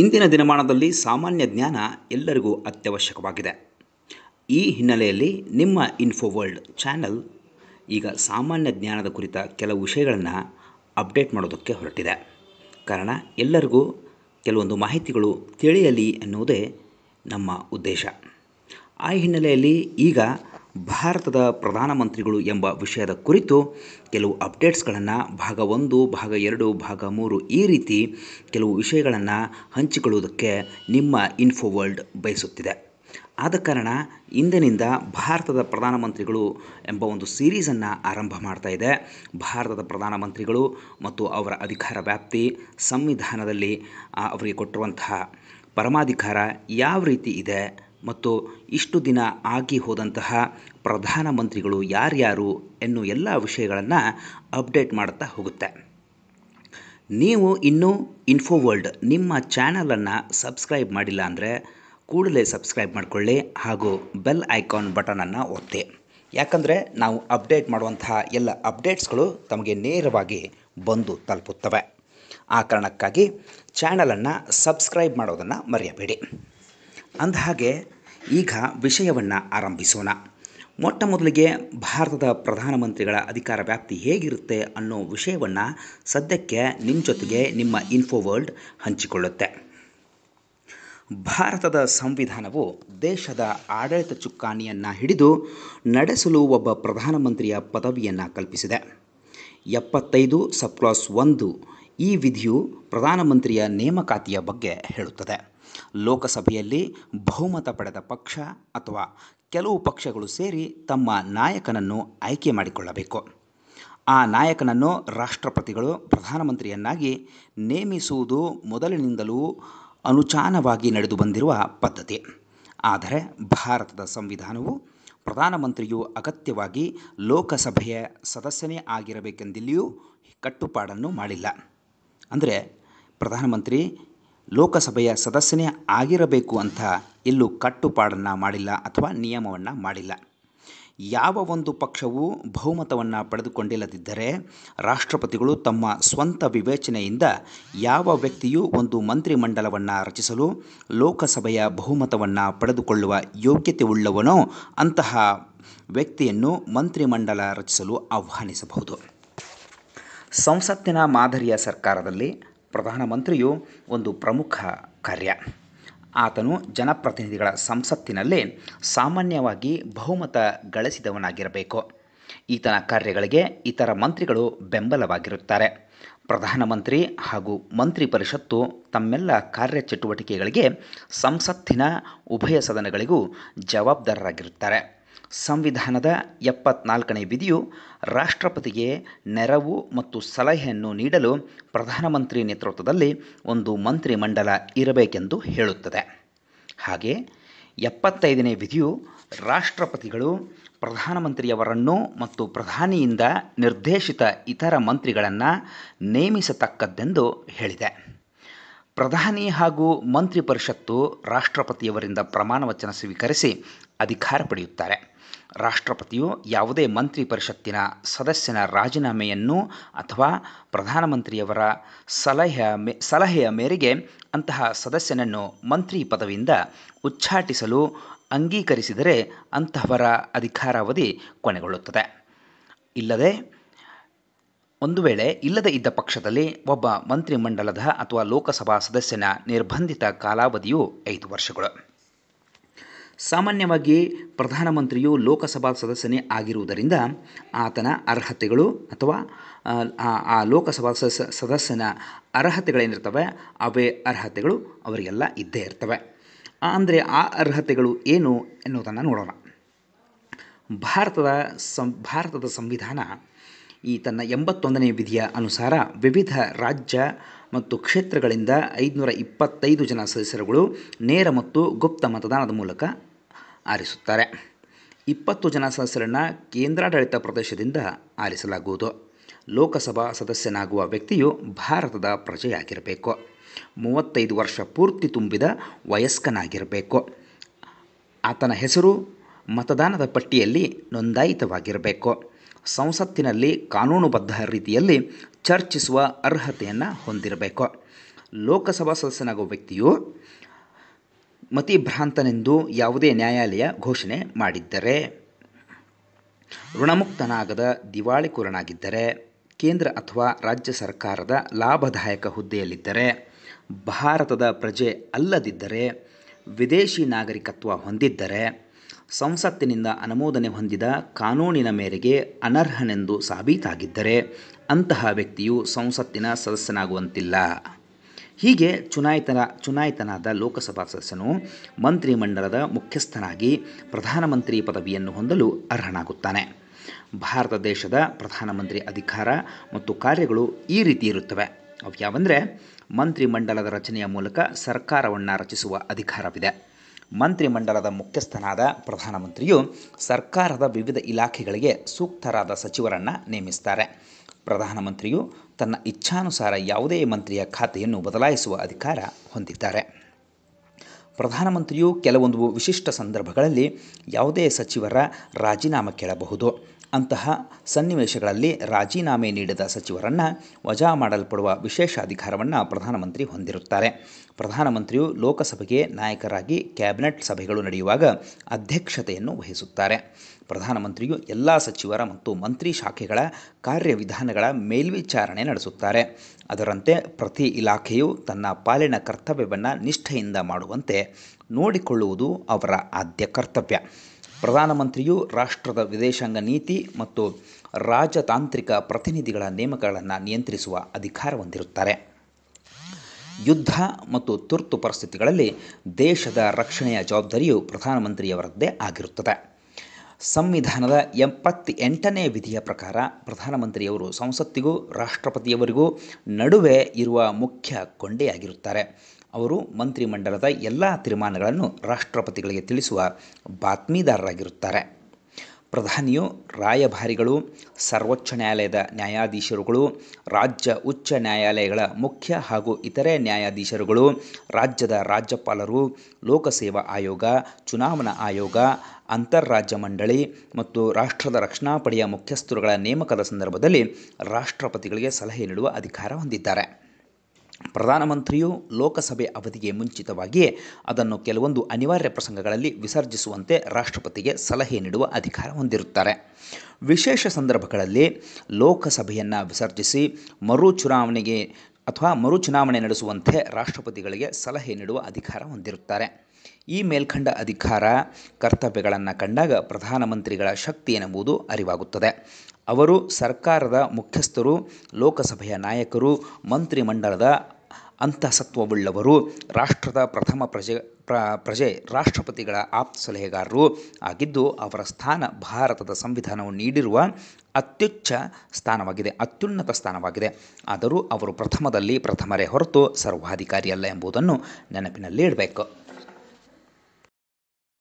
ಇಂದಿನ ದಿನಮಾನದಲ್ಲಿ ಸಾಮಾನ್ಯ ಜ್ಞಾನ ಎಲ್ಲರಿಗೂ ಅತ್ಯವಶ್ಯಕವಾಗಿದೆ ಈ ಹಿನ್ನೆಲೆಯಲ್ಲಿ ನಿಮ್ಮ ಇನ್ಫೋ ವರ್ಲ್ಡ್ ಚಾನಲ್ ಈಗ ಸಾಮಾನ್ಯ ಜ್ಞಾನದ ಕುರಿತ ಕೆಲವು ವಿಷಯಗಳನ್ನು ಅಪ್ಡೇಟ್ ಮಾಡೋದಕ್ಕೆ ಹೊರಟಿದೆ ಕಾರಣ ಎಲ್ಲರಿಗೂ ಕೆಲವೊಂದು ಮಾಹಿತಿಗಳು ತಿಳಿಯಲಿ ಅನ್ನುವುದೇ ನಮ್ಮ ಉದ್ದೇಶ ಆ ಹಿನ್ನೆಲೆಯಲ್ಲಿ ಈಗ ಭಾರತದ ಪ್ರಧಾನಮಂತ್ರಿಗಳು ಎಂಬ ವಿಷಯದ ಕುರಿತು ಕೆಲವು ಅಪ್ಡೇಟ್ಸ್ಗಳನ್ನು ಭಾಗ ಒಂದು ಭಾಗ ಎರಡು ಭಾಗ ಮೂರು ಈ ರೀತಿ ಕೆಲವು ವಿಷಯಗಳನ್ನು ಹಂಚಿಕೊಳ್ಳುವುದಕ್ಕೆ ನಿಮ್ಮ ಇನ್ಫೋ ವರ್ಲ್ಡ್ ಬಯಸುತ್ತಿದೆ ಆದ ಕಾರಣ ಇಂದಿನಿಂದ ಭಾರತದ ಪ್ರಧಾನಮಂತ್ರಿಗಳು ಎಂಬ ಒಂದು ಸೀರೀಸನ್ನು ಆರಂಭ ಮಾಡ್ತಾ ಇದೆ ಭಾರತದ ಪ್ರಧಾನಮಂತ್ರಿಗಳು ಮತ್ತು ಅವರ ಅಧಿಕಾರ ವ್ಯಾಪ್ತಿ ಸಂವಿಧಾನದಲ್ಲಿ ಅವರಿಗೆ ಕೊಟ್ಟಿರುವಂತಹ ಪರಮಾಧಿಕಾರ ಯಾವ ರೀತಿ ಇದೆ ಮತ್ತು ಇಷ್ಟು ದಿನ ಆಗಿ ಹೋದಂತಹ ಪ್ರಧಾನಮಂತ್ರಿಗಳು ಯಾರ್ಯಾರು ಎನ್ನು ಎಲ್ಲ ವಿಷಯಗಳನ್ನು ಅಪ್ಡೇಟ್ ಮಾಡ್ತಾ ಹೋಗುತ್ತೆ ನೀವು ಇನ್ನೂ ಇನ್ಫೋ ವರ್ಲ್ಡ್ ನಿಮ್ಮ ಚಾನಲನ್ನು ಸಬ್ಸ್ಕ್ರೈಬ್ ಮಾಡಿಲ್ಲ ಅಂದರೆ ಕೂಡಲೇ ಸಬ್ಸ್ಕ್ರೈಬ್ ಮಾಡಿಕೊಳ್ಳಿ ಹಾಗೂ ಬೆಲ್ ಐಕಾನ್ ಬಟನನ್ನು ಒತ್ತಿ ಯಾಕಂದರೆ ನಾವು ಅಪ್ಡೇಟ್ ಮಾಡುವಂತಹ ಎಲ್ಲ ಅಪ್ಡೇಟ್ಸ್ಗಳು ತಮಗೆ ನೇರವಾಗಿ ಬಂದು ತಲುಪುತ್ತವೆ ಆ ಕಾರಣಕ್ಕಾಗಿ ಚಾನಲನ್ನು ಸಬ್ಸ್ಕ್ರೈಬ್ ಮಾಡೋದನ್ನು ಮರೆಯಬೇಡಿ ಅಂದಹಾಗೆ ಈಗ ವಿಷಯವನ್ನು ಆರಂಭಿಸೋಣ ಮೊಟ್ಟ ಮೊದಲಿಗೆ ಭಾರತದ ಪ್ರಧಾನಮಂತ್ರಿಗಳ ಅಧಿಕಾರ ವ್ಯಾಪ್ತಿ ಹೇಗಿರುತ್ತೆ ಅನ್ನೋ ವಿಷಯವನ್ನು ಸದ್ಯಕ್ಕೆ ನಿಮ್ಮ ಜೊತೆಗೆ ನಿಮ್ಮ ಇನ್ಫೋ ವರ್ಲ್ಡ್ ಹಂಚಿಕೊಳ್ಳುತ್ತೆ ಭಾರತದ ಸಂವಿಧಾನವು ದೇಶದ ಆಡಳಿತ ಚುಕ್ಕಾಣಿಯನ್ನು ಹಿಡಿದು ನಡೆಸಲು ಒಬ್ಬ ಪ್ರಧಾನಮಂತ್ರಿಯ ಪದವಿಯನ್ನು ಕಲ್ಪಿಸಿದೆ ಎಪ್ಪತ್ತೈದು ಸಪ್ಲಾಸ್ ಒಂದು ಈ ವಿಧಿಯು ಪ್ರಧಾನಮಂತ್ರಿಯ ನೇಮಕಾತಿಯ ಬಗ್ಗೆ ಹೇಳುತ್ತದೆ ಲೋಕಸಭೆಯಲ್ಲಿ ಬಹುಮತ ಪಡೆದ ಪಕ್ಷ ಅಥವಾ ಕೆಲವು ಪಕ್ಷಗಳು ಸೇರಿ ತಮ್ಮ ನಾಯಕನನ್ನು ಆಯ್ಕೆ ಮಾಡಿಕೊಳ್ಳಬೇಕು ಆ ನಾಯಕನನ್ನು ರಾಷ್ಟ್ರಪತಿಗಳು ಪ್ರಧಾನಮಂತ್ರಿಯನ್ನಾಗಿ ನೇಮಿಸುವುದು ಮೊದಲಿನಿಂದಲೂ ಅನುಚಾನವಾಗಿ ನಡೆದು ಬಂದಿರುವ ಪದ್ಧತಿ ಆದರೆ ಭಾರತದ ಸಂವಿಧಾನವು ಪ್ರಧಾನಮಂತ್ರಿಯು ಅಗತ್ಯವಾಗಿ ಲೋಕಸಭೆಯ ಸದಸ್ಯನೇ ಆಗಿರಬೇಕೆಂದಿಲ್ಲಿಯೂ ಕಟ್ಟುಪಾಡನ್ನು ಮಾಡಿಲ್ಲ ಅಂದರೆ ಪ್ರಧಾನಮಂತ್ರಿ ಲೋಕಸಭೆಯ ಸದಸ್ಯನೇ ಆಗಿರಬೇಕು ಅಂತ ಇಲ್ಲೂ ಕಟ್ಟುಪಾಡನ್ನು ಮಾಡಿಲ್ಲ ಅಥವಾ ನಿಯಮವನ್ನು ಮಾಡಿಲ್ಲ ಯಾವ ಒಂದು ಪಕ್ಷವು ಬಹುಮತವನ್ನು ಪಡೆದುಕೊಂಡಿಲ್ಲದಿದ್ದರೆ ರಾಷ್ಟ್ರಪತಿಗಳು ತಮ್ಮ ಸ್ವಂತ ವಿವೇಚನೆಯಿಂದ ಯಾವ ವ್ಯಕ್ತಿಯೂ ಒಂದು ಮಂತ್ರಿಮಂಡಲವನ್ನು ರಚಿಸಲು ಲೋಕಸಭೆಯ ಬಹುಮತವನ್ನು ಪಡೆದುಕೊಳ್ಳುವ ಯೋಗ್ಯತೆ ಉಳ್ಳವನೋ ಅಂತಹ ವ್ಯಕ್ತಿಯನ್ನು ಮಂತ್ರಿಮಂಡಲ ರಚಿಸಲು ಆಹ್ವಾನಿಸಬಹುದು ಸಂಸತ್ತಿನ ಮಾದರಿಯ ಸರ್ಕಾರದಲ್ಲಿ ಪ್ರಧಾನಮಂತ್ರಿಯು ಒಂದು ಪ್ರಮುಖ ಕಾರ್ಯ ಆತನು ಜನಪ್ರತಿನಿಧಿಗಳ ಸಂಸತ್ತಿನಲ್ಲಿ ಸಾಮಾನ್ಯವಾಗಿ ಬಹುಮತ ಗಳಿಸಿದವನಾಗಿರಬೇಕು ಈತನ ಕಾರ್ಯಗಳಿಗೆ ಇತರ ಮಂತ್ರಿಗಳು ಬೆಂಬಲವಾಗಿರುತ್ತಾರೆ ಪ್ರಧಾನಮಂತ್ರಿ ಹಾಗೂ ಮಂತ್ರಿ ಪರಿಷತ್ತು ತಮ್ಮೆಲ್ಲ ಕಾರ್ಯಚಟುವಟಿಕೆಗಳಿಗೆ ಸಂಸತ್ತಿನ ಉಭಯ ಸದನಗಳಿಗೂ ಜವಾಬ್ದಾರರಾಗಿರುತ್ತಾರೆ ಸಂವಿಧಾನದ ಎಪ್ಪತ್ನಾಲ್ಕನೇ ವಿಧಿಯು ರಾಷ್ಟ್ರಪತಿಗೆ ನೆರವು ಮತ್ತು ಸಲಹೆಯನ್ನು ನೀಡಲು ಪ್ರಧಾನಮಂತ್ರಿ ನೇತೃತ್ವದಲ್ಲಿ ಒಂದು ಮಂತ್ರಿಮಂಡಲ ಇರಬೇಕೆಂದು ಹೇಳುತ್ತದೆ ಹಾಗೆ ಎಪ್ಪತ್ತೈದನೇ ವಿಧಿಯು ರಾಷ್ಟ್ರಪತಿಗಳು ಪ್ರಧಾನಮಂತ್ರಿಯವರನ್ನು ಮತ್ತು ಪ್ರಧಾನಿಯಿಂದ ನಿರ್ದೇಶಿತ ಇತರ ಮಂತ್ರಿಗಳನ್ನು ನೇಮಿಸತಕ್ಕದ್ದೆಂದು ಹೇಳಿದೆ ಪ್ರಧಾನಿ ಹಾಗೂ ಮಂತ್ರಿ ಪರಿಷತ್ತು ರಾಷ್ಟ್ರಪತಿಯವರಿಂದ ಪ್ರಮಾಣವಚನ ಸ್ವೀಕರಿಸಿ ಅಧಿಕಾರ ಪಡೆಯುತ್ತಾರೆ ರಾಷ್ಟ್ರಪತಿಯು ಯಾವುದೇ ಮಂತ್ರಿ ಪರಿಷತ್ತಿನ ಸದಸ್ಯನ ರಾಜೀನಾಮೆಯನ್ನು ಅಥವಾ ಪ್ರಧಾನಮಂತ್ರಿಯವರ ಸಲಹೆಯ ಮೇ ಸಲಹೆಯ ಮೇರೆಗೆ ಅಂತಹ ಸದಸ್ಯನನ್ನು ಮಂತ್ರಿ ಪದವಿಯಿಂದ ಉಚ್ಛಾಟಿಸಲು ಅಂಗೀಕರಿಸಿದರೆ ಅಂತಹವರ ಅಧಿಕಾರಾವಧಿ ಕೊನೆಗೊಳ್ಳುತ್ತದೆ ಇಲ್ಲದೆ ಒಂದು ವೇಳೆ ಇಲ್ಲದೆ ಇದ್ದ ಪಕ್ಷದಲ್ಲಿ ಒಬ್ಬ ಮಂತ್ರಿಮಂಡಲದ ಅಥವಾ ಲೋಕಸಭಾ ಸದಸ್ಯನ ನಿರ್ಬಂಧಿತ ಕಾಲಾವಧಿಯು ಐದು ವರ್ಷಗಳು ಸಾಮಾನ್ಯವಾಗಿ ಪ್ರಧಾನಮಂತ್ರಿಯು ಲೋಕಸಭಾ ಸದಸ್ಯನೇ ಆಗಿರುವುದರಿಂದ ಆತನ ಅರ್ಹತೆಗಳು ಅಥವಾ ಆ ಲೋಕಸಭಾ ಸದಸ್ಯ ಸದಸ್ಯನ ಅರ್ಹತೆಗಳೇನಿರ್ತವೆ ಅವೇ ಅರ್ಹತೆಗಳು ಅವರಿಗೆಲ್ಲ ಇದ್ದೇ ಇರ್ತವೆ ಅಂದರೆ ಆ ಅರ್ಹತೆಗಳು ಏನು ಎನ್ನುವುದನ್ನು ನೋಡೋಣ ಭಾರತದ ಸಂ ಭಾರತದ ಸಂವಿಧಾನ ಈ ತನ್ನ ಎಂಬತ್ತೊಂದನೇ ವಿಧಿಯ ಅನುಸಾರ ವಿವಿಧ ರಾಜ್ಯ ಮತ್ತು ಕ್ಷೇತ್ರಗಳಿಂದ ಐದುನೂರ ಇಪ್ಪತ್ತೈದು ಜನ ಸದಸ್ಯರುಗಳು ನೇರ ಮತ್ತು ಗುಪ್ತ ಮತದಾನದ ಮೂಲಕ ಆರಿಸುತ್ತಾರೆ ಇಪ್ಪತ್ತು ಜನ ಸದಸ್ಯರನ್ನು ಕೇಂದ್ರಾಡಳಿತ ಪ್ರದೇಶದಿಂದ ಆರಿಸಲಾಗುವುದು ಲೋಕಸಭಾ ಸದಸ್ಯನಾಗುವ ವ್ಯಕ್ತಿಯು ಭಾರತದ ಪ್ರಜೆಯಾಗಿರಬೇಕು ಮೂವತ್ತೈದು ವರ್ಷ ಪೂರ್ತಿ ತುಂಬಿದ ವಯಸ್ಕನಾಗಿರಬೇಕು ಆತನ ಹೆಸರು ಮತದಾನದ ಪಟ್ಟಿಯಲ್ಲಿ ನೋಂದಾಯಿತವಾಗಿರಬೇಕು ಸಂಸತ್ತಿನಲ್ಲಿ ಕಾನೂನುಬದ್ಧ ರೀತಿಯಲ್ಲಿ ಚರ್ಚಿಸುವ ಅರ್ಹತೆಯನ್ನು ಹೊಂದಿರಬೇಕು ಲೋಕಸಭಾ ಸದಸ್ಯನಾಗುವ ವ್ಯಕ್ತಿಯು ಮತಿಭ್ರಾಂತನೆಂದು ಯಾವುದೇ ನ್ಯಾಯಾಲಯ ಘೋಷಣೆ ಮಾಡಿದ್ದರೆ ಋಣಮುಕ್ತನಾಗದ ದಿವಾಳಿಕೋರನಾಗಿದ್ದರೆ ಕೇಂದ್ರ ಅಥವಾ ರಾಜ್ಯ ಸರ್ಕಾರದ ಲಾಭದಾಯಕ ಹುದ್ದೆಯಲ್ಲಿದ್ದರೆ ಭಾರತದ ಪ್ರಜೆ ಅಲ್ಲದಿದ್ದರೆ ವಿದೇಶಿ ನಾಗರಿಕತ್ವ ಹೊಂದಿದ್ದರೆ ಸಂಸತ್ತಿನಿಂದ ಅನುಮೋದನೆ ಹೊಂದಿದ ಕಾನೂನಿನ ಮೇರೆಗೆ ಅನರ್ಹನೆಂದು ಸಾಬೀತಾಗಿದ್ದರೆ ಅಂತಹ ವ್ಯಕ್ತಿಯು ಸಂಸತ್ತಿನ ಸದಸ್ಯನಾಗುವಂತಿಲ್ಲ ಹೀಗೆ ಚುನಾಯಿತನ ಚುನಾಯಿತನಾದ ಲೋಕಸಭಾ ಸದಸ್ಯನು ಮಂತ್ರಿಮಂಡಲದ ಮುಖ್ಯಸ್ಥನಾಗಿ ಪ್ರಧಾನಮಂತ್ರಿ ಪದವಿಯನ್ನು ಹೊಂದಲು ಅರ್ಹನಾಗುತ್ತಾನೆ ಭಾರತ ದೇಶದ ಪ್ರಧಾನಮಂತ್ರಿ ಅಧಿಕಾರ ಮತ್ತು ಕಾರ್ಯಗಳು ಈ ರೀತಿ ಇರುತ್ತವೆ ಅವು ಯಾವಂದರೆ ಮಂತ್ರಿಮಂಡಲದ ರಚನೆಯ ಮೂಲಕ ಸರ್ಕಾರವನ್ನು ರಚಿಸುವ ಅಧಿಕಾರವಿದೆ ಮಂತ್ರಿಮಂಡಲದ ಮುಖ್ಯಸ್ಥನಾದ ಪ್ರಧಾನಮಂತ್ರಿಯು ಸರ್ಕಾರದ ವಿವಿಧ ಇಲಾಖೆಗಳಿಗೆ ಸೂಕ್ತರಾದ ಸಚಿವರನ್ನು ನೇಮಿಸ್ತಾರೆ ಪ್ರಧಾನಮಂತ್ರಿಯು ತನ್ನ ಇಚ್ಛಾನುಸಾರ ಯಾವುದೇ ಮಂತ್ರಿಯ ಖಾತೆಯನ್ನು ಬದಲಾಯಿಸುವ ಅಧಿಕಾರ ಹೊಂದಿದ್ದಾರೆ ಪ್ರಧಾನಮಂತ್ರಿಯು ಕೆಲವೊಂದು ವಿಶಿಷ್ಟ ಸಂದರ್ಭಗಳಲ್ಲಿ ಯಾವುದೇ ಸಚಿವರ ರಾಜೀನಾಮೆ ಕೇಳಬಹುದು ಅಂತಹ ಸನ್ನಿವೇಶಗಳಲ್ಲಿ ರಾಜೀನಾಮೆ ನೀಡಿದ ಸಚಿವರನ್ನು ವಜಾ ಮಾಡಲ್ಪಡುವ ವಿಶೇಷ ಅಧಿಕಾರವನ್ನು ಪ್ರಧಾನಮಂತ್ರಿ ಹೊಂದಿರುತ್ತಾರೆ ಪ್ರಧಾನಮಂತ್ರಿಯು ಲೋಕಸಭೆಗೆ ನಾಯಕರಾಗಿ ಕ್ಯಾಬಿನೆಟ್ ಸಭೆಗಳು ನಡೆಯುವಾಗ ಅಧ್ಯಕ್ಷತೆಯನ್ನು ವಹಿಸುತ್ತಾರೆ ಪ್ರಧಾನಮಂತ್ರಿಯು ಎಲ್ಲ ಸಚಿವರ ಮತ್ತು ಮಂತ್ರಿ ಶಾಖೆಗಳ ಕಾರ್ಯವಿಧಾನಗಳ ಮೇಲ್ವಿಚಾರಣೆ ನಡೆಸುತ್ತಾರೆ ಅದರಂತೆ ಪ್ರತಿ ಇಲಾಖೆಯು ತನ್ನ ಪಾಲಿನ ಕರ್ತವ್ಯವನ್ನು ನಿಷ್ಠೆಯಿಂದ ಮಾಡುವಂತೆ ನೋಡಿಕೊಳ್ಳುವುದು ಅವರ ಆದ್ಯ ಕರ್ತವ್ಯ ಪ್ರಧಾನಮಂತ್ರಿಯು ರಾಷ್ಟ್ರದ ವಿದೇಶಾಂಗ ನೀತಿ ಮತ್ತು ರಾಜತಾಂತ್ರಿಕ ಪ್ರತಿನಿಧಿಗಳ ನೇಮಕಗಳನ್ನು ನಿಯಂತ್ರಿಸುವ ಅಧಿಕಾರ ಹೊಂದಿರುತ್ತಾರೆ ಯುದ್ಧ ಮತ್ತು ತುರ್ತು ಪರಿಸ್ಥಿತಿಗಳಲ್ಲಿ ದೇಶದ ರಕ್ಷಣೆಯ ಜವಾಬ್ದಾರಿಯು ಪ್ರಧಾನಮಂತ್ರಿಯವರದ್ದೇ ಆಗಿರುತ್ತದೆ ಸಂವಿಧಾನದ ಎಂಟನೇ ವಿಧಿಯ ಪ್ರಕಾರ ಪ್ರಧಾನಮಂತ್ರಿಯವರು ಸಂಸತ್ತಿಗೂ ರಾಷ್ಟ್ರಪತಿಯವರಿಗೂ ನಡುವೆ ಇರುವ ಮುಖ್ಯ ಕೊಂಡೆಯಾಗಿರುತ್ತಾರೆ ಅವರು ಮಂತ್ರಿಮಂಡಲದ ಎಲ್ಲ ತೀರ್ಮಾನಗಳನ್ನು ರಾಷ್ಟ್ರಪತಿಗಳಿಗೆ ತಿಳಿಸುವ ಬಾತ್ಮೀದಾರರಾಗಿರುತ್ತಾರೆ ಪ್ರಧಾನಿಯು ರಾಯಭಾರಿಗಳು ಸರ್ವೋಚ್ಚ ನ್ಯಾಯಾಲಯದ ನ್ಯಾಯಾಧೀಶರುಗಳು ರಾಜ್ಯ ಉಚ್ಚ ನ್ಯಾಯಾಲಯಗಳ ಮುಖ್ಯ ಹಾಗೂ ಇತರೆ ನ್ಯಾಯಾಧೀಶರುಗಳು ರಾಜ್ಯದ ರಾಜ್ಯಪಾಲರು ಲೋಕಸೇವಾ ಆಯೋಗ ಚುನಾವಣಾ ಆಯೋಗ ಅಂತಾರಾಜ್ಯ ಮಂಡಳಿ ಮತ್ತು ರಾಷ್ಟ್ರದ ರಕ್ಷಣಾ ಪಡೆಯ ಮುಖ್ಯಸ್ಥರುಗಳ ನೇಮಕದ ಸಂದರ್ಭದಲ್ಲಿ ರಾಷ್ಟ್ರಪತಿಗಳಿಗೆ ಸಲಹೆ ನೀಡುವ ಅಧಿಕಾರ ಹೊಂದಿದ್ದಾರೆ ಪ್ರಧಾನಮಂತ್ರಿಯು ಲೋಕಸಭೆ ಅವಧಿಗೆ ಮುಂಚಿತವಾಗಿಯೇ ಅದನ್ನು ಕೆಲವೊಂದು ಅನಿವಾರ್ಯ ಪ್ರಸಂಗಗಳಲ್ಲಿ ವಿಸರ್ಜಿಸುವಂತೆ ರಾಷ್ಟ್ರಪತಿಗೆ ಸಲಹೆ ನೀಡುವ ಅಧಿಕಾರ ಹೊಂದಿರುತ್ತಾರೆ ವಿಶೇಷ ಸಂದರ್ಭಗಳಲ್ಲಿ ಲೋಕಸಭೆಯನ್ನು ವಿಸರ್ಜಿಸಿ ಮರು ಚುನಾವಣೆಗೆ ಅಥವಾ ಮರು ಚುನಾವಣೆ ನಡೆಸುವಂತೆ ರಾಷ್ಟ್ರಪತಿಗಳಿಗೆ ಸಲಹೆ ನೀಡುವ ಅಧಿಕಾರ ಹೊಂದಿರುತ್ತಾರೆ ಈ ಮೇಲ್ಕಂಡ ಅಧಿಕಾರ ಕರ್ತವ್ಯಗಳನ್ನು ಕಂಡಾಗ ಪ್ರಧಾನಮಂತ್ರಿಗಳ ಶಕ್ತಿ ಎನ್ನುವುದು ಅರಿವಾಗುತ್ತದೆ ಅವರು ಸರ್ಕಾರದ ಮುಖ್ಯಸ್ಥರು ಲೋಕಸಭೆಯ ನಾಯಕರು ಮಂತ್ರಿಮಂಡಲದ ಅಂತಃಸತ್ವವುಳ್ಳವರು ರಾಷ್ಟ್ರದ ಪ್ರಥಮ ಪ್ರಜೆ ಪ್ರಜೆ ರಾಷ್ಟ್ರಪತಿಗಳ ಆಪ್ತ ಸಲಹೆಗಾರರು ಆಗಿದ್ದು ಅವರ ಸ್ಥಾನ ಭಾರತದ ಸಂವಿಧಾನವು ನೀಡಿರುವ ಅತ್ಯುಚ್ಚ ಸ್ಥಾನವಾಗಿದೆ ಅತ್ಯುನ್ನತ ಸ್ಥಾನವಾಗಿದೆ ಆದರೂ ಅವರು ಪ್ರಥಮದಲ್ಲಿ ಪ್ರಥಮರೇ ಹೊರತು ಸರ್ವಾಧಿಕಾರಿಯಲ್ಲ ಎಂಬುದನ್ನು ನೆನಪಿನಲ್ಲಿ ಇಡಬೇಕು